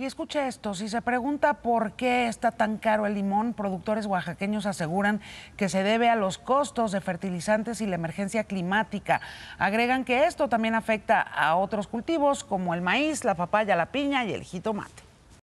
Y escucha esto, si se pregunta por qué está tan caro el limón, productores oaxaqueños aseguran que se debe a los costos de fertilizantes y la emergencia climática. Agregan que esto también afecta a otros cultivos como el maíz, la papaya, la piña y el jitomate.